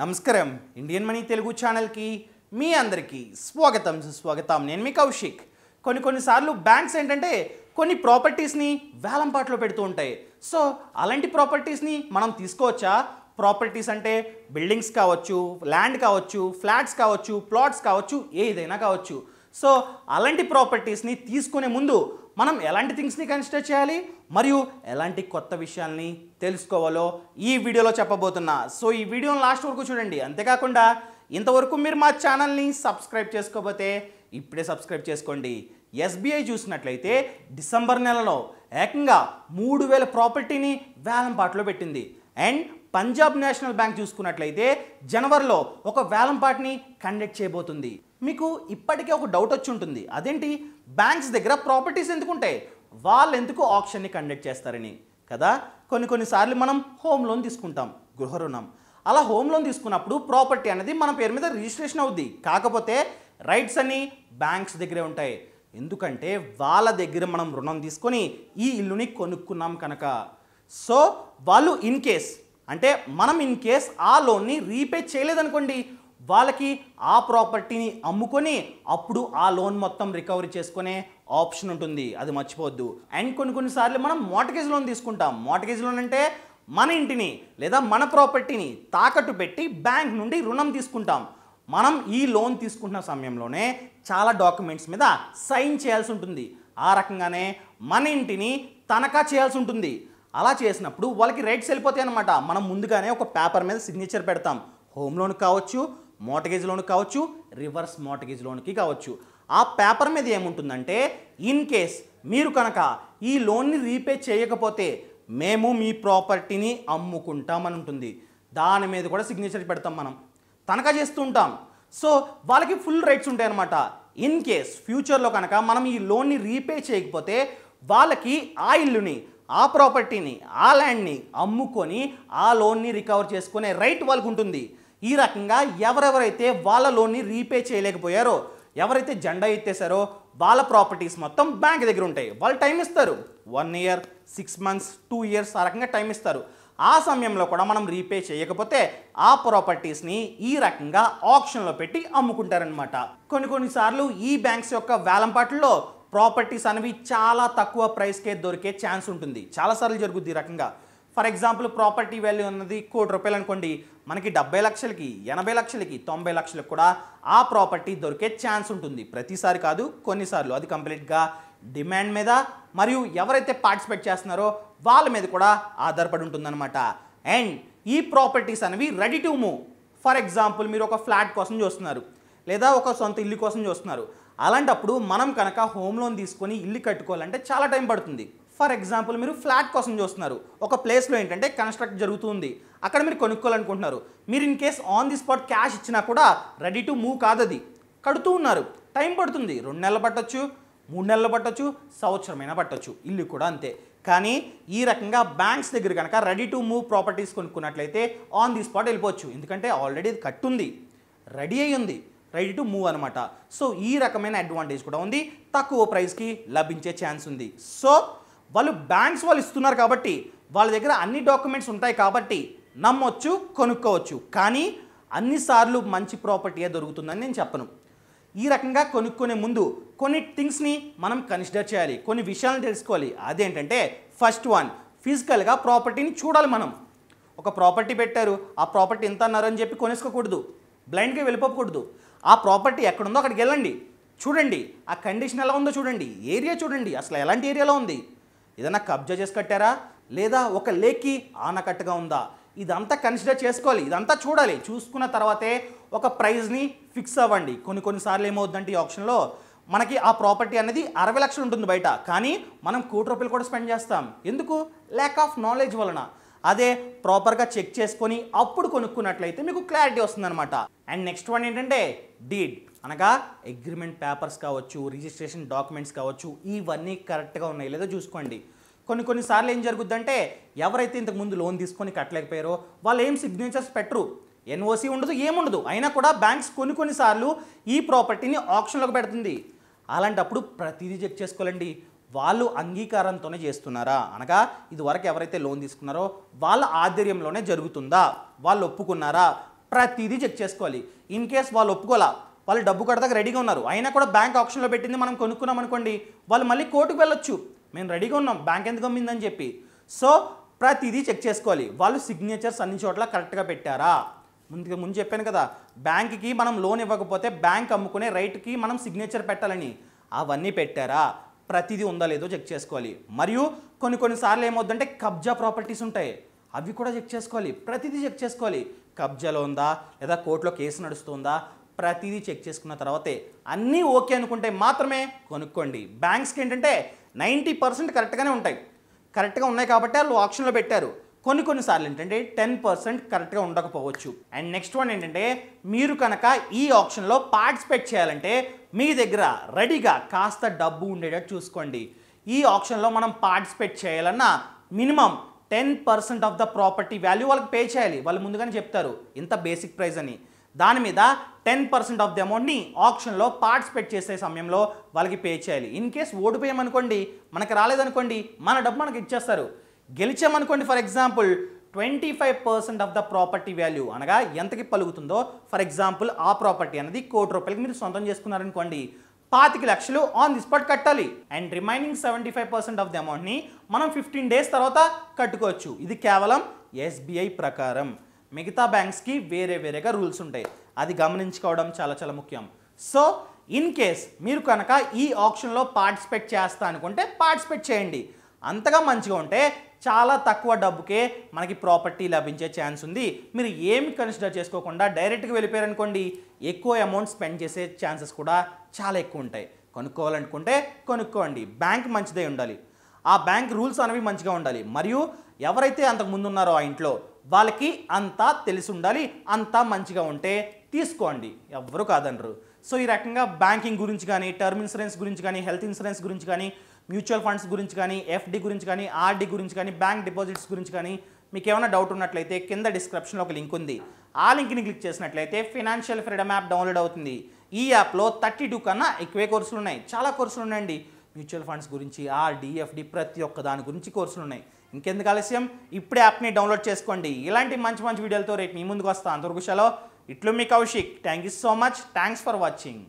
నమస్కారం Indian money Telugu ఛానల్కి మీ అందరికీ స్వాగతం సుస్వాగతం నేను మీ కౌశిక్ కొన్ని కొన్నిసార్లు బ్యాంక్స్ ఏంటంటే కొన్ని ప్రాపర్టీస్ని వేలంపాట్లో పెడుతూ ఉంటాయి సో అలాంటి ప్రాపర్టీస్ని మనం తీసుకోవచ్చా ప్రాపర్టీస్ అంటే బిల్డింగ్స్ కావచ్చు ల్యాండ్ కావచ్చు ఫ్లాట్స్ కావచ్చు ప్లాట్స్ కావచ్చు ఏదైనా కావచ్చు సో అలాంటి ప్రాపర్టీస్ని తీసుకునే ముందు మనం ఎలాంటి థింగ్స్ని కన్సిడర్ చేయాలి మరియు ఎలాంటి కొత్త విషయాల్ని తెలుసుకోవాలో ఈ వీడియోలో చెప్పబోతున్నా సో ఈ వీడియోని లాస్ట్ వరకు చూడండి అంతేకాకుండా ఇంతవరకు మీరు మా ఛానల్ని సబ్స్క్రైబ్ చేసుకోకపోతే ఇప్పుడే సబ్స్క్రైబ్ చేసుకోండి ఎస్బీఐ చూసినట్లయితే డిసెంబర్ నెలలో ఏకంగా మూడు వేల ప్రాపర్టీని వేలంపాట్లో పెట్టింది అండ్ పంజాబ్ నేషనల్ బ్యాంక్ చూసుకున్నట్లయితే జనవరిలో ఒక వేలంపాటిని కండక్ట్ చేయబోతుంది మీకు ఇప్పటికే ఒక డౌట్ వచ్చి ఉంటుంది అదేంటి బ్యాంక్స్ దగ్గర ప్రాపర్టీస్ ఎందుకు ఉంటాయి వాళ్ళు ఎందుకు ఆప్షన్ని కండక్ట్ చేస్తారని కదా కొన్ని కొన్నిసార్లు మనం హోమ్ లోన్ తీసుకుంటాం గృహ రుణం అలా హోమ్ లోన్ తీసుకున్నప్పుడు ప్రాపర్టీ అనేది మన పేరు మీద రిజిస్ట్రేషన్ అవుద్ది కాకపోతే రైట్స్ అన్నీ బ్యాంక్స్ దగ్గరే ఉంటాయి ఎందుకంటే వాళ్ళ దగ్గర మనం రుణం తీసుకొని ఈ ఇల్లుని కొనుక్కున్నాం కనుక సో వాళ్ళు ఇన్ కేస్ అంటే మనం ఇన్ కేస్ ఆ లోన్ని రీపే చేయలేదనుకోండి వాళ్ళకి ఆ ప్రాపర్టీని అమ్ముకొని అప్పుడు ఆ లోన్ మొత్తం రికవరీ చేసుకునే ఆప్షన్ ఉంటుంది అది మర్చిపోవద్దు అండ్ కొన్ని కొన్నిసార్లు మనం మోటగేజ్ లోన్ తీసుకుంటాం మోటగేజ్ లోన్ అంటే మన ఇంటిని లేదా మన ప్రాపర్టీని తాకట్టు పెట్టి బ్యాంక్ నుండి రుణం తీసుకుంటాం మనం ఈ లోన్ తీసుకుంటున్న సమయంలోనే చాలా డాక్యుమెంట్స్ మీద సైన్ చేయాల్సి ఉంటుంది ఆ రకంగానే మన ఇంటిని తనఖా చేయాల్సి ఉంటుంది అలా చేసినప్పుడు వాళ్ళకి రైట్స్ వెళ్ళిపోతాయి అనమాట మనం ముందుగానే ఒక పేపర్ మీద సిగ్నేచర్ పెడతాం హోమ్ లోన్ కావచ్చు మోటగేజ్ లోన్ కావచ్చు రివర్స్ మోటగేజ్ లోన్కి కావచ్చు ఆ పేపర్ మీద ఏముంటుందంటే ఇన్ కేస్ మీరు కనుక ఈ లోన్ని రీపే చేయకపోతే మేము మీ ప్రాపర్టీని అమ్ముకుంటామని ఉంటుంది దాని మీద కూడా సిగ్నేచర్ పెడతాం మనం తనఖా చేస్తూ ఉంటాం సో వాళ్ళకి ఫుల్ రైట్స్ ఉంటాయన్నమాట ఇన్ కేస్ ఫ్యూచర్లో కనుక మనం ఈ లోన్ని రీపే చేయకపోతే వాళ్ళకి ఆ ఇల్లుని ఆ ప్రాపర్టీని ఆ ల్యాండ్ని అమ్ముకొని ఆ లోన్ని రికవర్ చేసుకునే రైట్ వాళ్ళకు ఉంటుంది ఈ రకంగా ఎవరెవరైతే వాళ్ళ లోన్ని రీపే చేయలేకపోయారో ఎవరైతే జెండా ఎత్తేసారో వాళ్ళ ప్రాపర్టీస్ మొత్తం బ్యాంక్ దగ్గర ఉంటాయి వాళ్ళు టైం ఇస్తారు one year six months two years ఆ రకంగా టైం ఇస్తారు ఆ సమయంలో కూడా మనం రీపే చేయకపోతే ఆ ప్రాపర్టీస్ని ఈ రకంగా ఆప్షన్లో పెట్టి అమ్ముకుంటారనమాట కొన్ని కొన్నిసార్లు ఈ బ్యాంక్స్ యొక్క వేలంపాట్లో ప్రాపర్టీస్ అనేవి చాలా తక్కువ ప్రైస్కే దొరికే ఛాన్స్ ఉంటుంది చాలాసార్లు జరుగుద్ది రకంగా ఫర్ ఎగ్జాంపుల్ ప్రాపర్టీ వాల్యూ ఉన్నది కోటి రూపాయలు అనుకోండి మనకి డెబ్బై లక్షలకి ఎనభై లక్షలకి తొంభై లక్షలకు కూడా ఆ ప్రాపర్టీ దొరికే ఛాన్స్ ఉంటుంది ప్రతిసారి కాదు కొన్నిసార్లు అది కంప్లీట్గా డిమాండ్ మీద మరియు ఎవరైతే పార్టిసిపేట్ చేస్తున్నారో వాళ్ళ మీద కూడా ఆధారపడి ఉంటుందన్నమాట అండ్ ఈ ప్రాపర్టీస్ అనేవి ready to move for example మీరు ఒక ఫ్లాట్ కోసం చూస్తున్నారు లేదా ఒక సొంత ఇల్లు కోసం చూస్తున్నారు అలాంటప్పుడు మనం కనుక హోమ్ లోన్ తీసుకొని ఇల్లు కట్టుకోవాలంటే చాలా టైం పడుతుంది ఫర్ ఎగ్జాంపుల్ మీరు ఫ్లాట్ కోసం చూస్తున్నారు ఒక ప్లేస్లో ఏంటంటే కన్స్ట్రక్ట్ జరుగుతుంది అక్కడ మీరు కొనుక్కోవాలనుకుంటున్నారు మీరు in case on the spot cash ఇచ్చినా కూడా రెడీ టు మూవ్ కాదది కడుతూ ఉన్నారు టైం పడుతుంది రెండు నెలలు పట్టొచ్చు మూడు నెలలు పట్టొచ్చు సంవత్సరమైనా పట్టొచ్చు ఇల్లు కూడా అంతే కానీ ఈ రకంగా బ్యాంక్స్ దగ్గర కనుక రెడీ టు మూవ్ ప్రాపర్టీస్ కొనుక్కున్నట్లయితే ఆన్ ది స్పాట్ వెళ్ళిపోవచ్చు ఎందుకంటే ఆల్రెడీ కట్టుంది రెడీ అయ్యి ఉంది రైట్ టు మూవ్ అనమాట సో ఈ రకమైన అడ్వాంటేజ్ కూడా ఉంది తక్కువ ప్రైస్కి లభించే ఛాన్స్ ఉంది సో వాళ్ళు బ్యాంక్స్ వాళ్ళు ఇస్తున్నారు కాబట్టి వాళ్ళ దగ్గర అన్ని డాక్యుమెంట్స్ ఉంటాయి కాబట్టి నమ్మొచ్చు కొనుక్కోవచ్చు కానీ అన్నిసార్లు మంచి ప్రాపర్టీయే దొరుకుతుందని నేను చెప్పను ఈ రకంగా కొనుక్కునే ముందు కొన్ని థింగ్స్ని మనం కన్సిడర్ చేయాలి కొన్ని విషయాలను తెలుసుకోవాలి అదేంటంటే ఫస్ట్ వన్ ఫిజికల్గా ప్రాపర్టీని చూడాలి మనం ఒక ప్రాపర్టీ పెట్టారు ఆ ప్రాపర్టీ ఎంత అన్నారని చెప్పి కొనేసుకోకూడదు బ్లైండ్గా వెళ్ళిపోకూడదు ఆ ప్రాపర్టీ ఎక్కడుందో అక్కడికి వెళ్ళండి చూడండి ఆ కండిషన్ ఎలా ఉందో చూడండి ఏరియా చూడండి అసలు ఎలాంటి ఏరియాలో ఉంది ఏదైనా కబ్జా చేసి కట్టారా లేదా ఒక లేక్కి ఆనకట్టుగా ఉందా ఇదంతా కన్సిడర్ చేసుకోవాలి ఇదంతా చూడాలి చూసుకున్న తర్వాతే ఒక ప్రైజ్ని ఫిక్స్ అవ్వండి కొన్ని కొన్నిసార్లు ఏమవుతుందంటే ఈ ఆప్షన్లో మనకి ఆ ప్రాపర్టీ అనేది అరవై లక్షలు ఉంటుంది బయట కానీ మనం కోటి రూపాయలు కూడా స్పెండ్ చేస్తాం ఎందుకు ల్యాక్ ఆఫ్ నాలెడ్జ్ వలన అదే ప్రాపర్గా చెక్ చేసుకొని అప్పుడు కొనుక్కున్నట్లయితే మీకు క్లారిటీ వస్తుందన్నమాట అండ్ నెక్స్ట్ వన్ ఏంటంటే డీడ్ అనగా అగ్రిమెంట్ పేపర్స్ కావచ్చు రిజిస్ట్రేషన్ డాక్యుమెంట్స్ కావచ్చు ఇవన్నీ కరెక్ట్గా ఉన్నాయి లేదో చూసుకోండి కొన్ని కొన్నిసార్లు ఏం జరుగుద్దంటే ఎవరైతే ఇంతకుముందు లోన్ తీసుకొని కట్టలేకపోయారో వాళ్ళు ఏం సిగ్నేచర్స్ పెట్టరు ఎన్ఓసి ఉండదు ఏముండదు అయినా కూడా బ్యాంక్స్ కొన్ని కొన్నిసార్లు ఈ ప్రాపర్టీని ఆప్షన్లోకి పెడుతుంది అలాంటప్పుడు ప్రతిదీ చెక్ చేసుకోవాలండి వాళ్ళు అంగీకారంతోనే చేస్తున్నారా అనగా ఇదివరకు ఎవరైతే లోన్ తీసుకున్నారో వాళ్ళ ఆధ్వర్యంలోనే జరుగుతుందా వాళ్ళు ఒప్పుకున్నారా ప్రతిదీ చెక్ చేసుకోవాలి ఇన్ కేస్ వాళ్ళు ఒప్పుకోవాలా వాళ్ళు డబ్బు కడతాక రెడీగా ఉన్నారు అయినా కూడా బ్యాంక్ ఆప్షన్లో పెట్టింది మనం కొనుక్కున్నాం అనుకోండి వాళ్ళు మళ్ళీ కోర్టుకు వెళ్ళొచ్చు మేము రెడీగా ఉన్నాం బ్యాంక్ ఎందుకు అమ్మిందని చెప్పి సో ప్రతిదీ చెక్ చేసుకోవాలి వాళ్ళు సిగ్నేచర్స్ అన్ని చోట్ల కరెక్ట్గా పెట్టారా ముందు ముందు చెప్పాను కదా బ్యాంక్కి మనం లోన్ ఇవ్వకపోతే బ్యాంక్ అమ్ముకునే రైట్కి మనం సిగ్నేచర్ పెట్టాలని అవన్నీ పెట్టారా ప్రతిదీ ఉందా లేదో చెక్ చేసుకోవాలి మరియు కొన్ని కొన్నిసార్లు ఏమవుద్దంటే కబ్జా ప్రాపర్టీస్ ఉంటాయి అవి కూడా చెక్ చేసుకోవాలి ప్రతిదీ చెక్ చేసుకోవాలి కబ్జాలో ఉందా లేదా కోర్టులో కేసు నడుస్తుందా ప్రతిదీ చెక్ చేసుకున్న తర్వాతే అన్నీ ఓకే అనుకుంటే మాత్రమే కొనుక్కోండి బ్యాంక్స్కి ఏంటంటే నైంటీ పర్సెంట్ కరెక్ట్గానే ఉంటాయి కరెక్ట్గా ఉన్నాయి కాబట్టి వాళ్ళు ఆప్షన్లో పెట్టారు కొన్ని కొన్నిసార్లు ఏంటంటే టెన్ పర్సెంట్ కరెక్ట్గా ఉండకపోవచ్చు అండ్ నెక్స్ట్ వన్ ఏంటంటే మీరు కనుక ఈ ఆప్షన్లో పార్టిసిపేట్ చేయాలంటే మీ దగ్గర రెడీగా కాస్త డబ్బు ఉండేటట్టు చూసుకోండి ఈ ఆప్షన్లో మనం పార్టిసిపేట్ చేయాలన్నా minimum ten percent of the property value వాళ్ళకి పే చేయాలి వాళ్ళు ముందుగానే చెప్తారు ఇంత బేసిక్ ప్రైస్ అని దాని మీద టెన్ పర్సెంట్ ఆఫ్ ది అమౌంట్ని ఆప్షన్లో పార్టిసిపేట్ చేసే సమయంలో వాళ్ళకి పే చేయాలి ఇన్ కేస్ ఓడిపోయామనుకోండి మనకి రాలేదనుకోండి మన డబ్బు మనకి ఇచ్చేస్తారు గెలిచామనుకోండి for example twenty five percent of the property value అనగా ఎంతకి పలుకుతుందో ఫర్ ఎగ్జాంపుల్ ఆ ప్రాపర్టీ అనేది కోటి రూపాయలకి మీరు సొంతం చేసుకున్నారనుకోండి పాతిక లక్షలు ఆన్ ది స్పాట్ కట్టాలి and remaining seventy five percent of the అమౌంట్ని మనం ఫిఫ్టీన్ డేస్ తర్వాత కట్టుకోవచ్చు ఇది కేవలం ఎస్బీఐ ప్రకారం మిగతా బ్యాంక్స్కి వేరే వేరేగా రూల్స్ ఉంటాయి అది గమనించుకోవడం చాలా చాలా ముఖ్యం సో ఇన్ కేస్ మీరు కనుక ఈ ఆప్షన్లో పార్టిసిపేట్ చేస్తా అనుకుంటే పార్టిసిపేట్ చేయండి అంతగా మంచిగా ఉంటే చాలా తక్కువ డబ్బుకే మనకి ప్రాపర్టీ లభించే ఛాన్స్ ఉంది మీరు ఏమి కన్సిడర్ చేసుకోకుండా డైరెక్ట్గా వెళ్ళిపోయారనుకోండి ఎక్కువ అమౌంట్ స్పెండ్ చేసే ఛాన్సెస్ కూడా చాలా ఎక్కువ ఉంటాయి కొనుక్కోవాలనుకుంటే కొనుక్కోండి బ్యాంక్ మంచిదే ఉండాలి ఆ బ్యాంక్ రూల్స్ అనేవి మంచిగా ఉండాలి మరియు ఎవరైతే అంతకు ముందు ఉన్నారో ఆ ఇంట్లో వాళ్ళకి అంతా తెలిసి ఉండాలి అంతా మంచిగా ఉంటే తీసుకోండి ఎవరు కాదనరు సో ఈ రకంగా బ్యాంకింగ్ గురించి కానీ టర్మ్ ఇన్సూరెన్స్ గురించి కానీ హెల్త్ ఇన్సూరెన్స్ గురించి కానీ మ్యూచువల్ ఫండ్స్ గురించి కానీ ఎఫ్డి గురించి కానీ ఆర్డి గురించి కానీ బ్యాంక్ డిపాజిట్స్ గురించి కానీ మీకు ఏమైనా డౌట్ ఉన్నట్లయితే కింద డిస్క్రిప్షన్లో ఒక లింక్ ఉంది ఆ లింక్ని క్లిక్ చేసినట్లయితే ఫినాన్షియల్ ఫ్రీడమ్ యాప్ డౌన్లోడ్ అవుతుంది ఈ యాప్లో థర్టీ టూ కన్నా ఎక్కువే కోర్సులు ఉన్నాయి చాలా కోర్సులు ఉన్నాయండి మ్యూచువల్ ఫండ్స్ గురించి ఆర్డి ప్రతి ఒక్క దాని గురించి కోర్సులు ఉన్నాయి ఇంకెందుకు ఆలస్యం ఇప్పుడే యాప్ని డౌన్లోడ్ చేసుకోండి ఇలాంటి మంచి మంచి వీడియోలతో రేపు మీ ముందుకు వస్తాను అంతవరకు ఇట్లు మీ Kaushik thank you so much thanks for watching